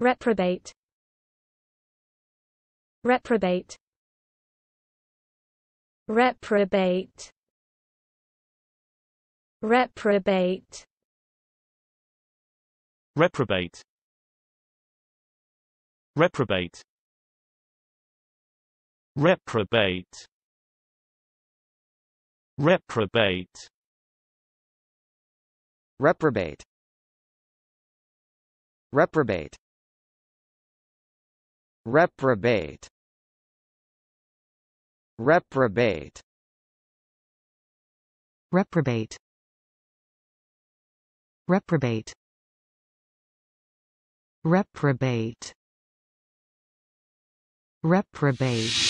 reprobate reprobate reprobate reprobate reprobate reprobate reprobate reprobate reprobate reprobate reprobate reprobate reprobate reprobate reprobate reprobate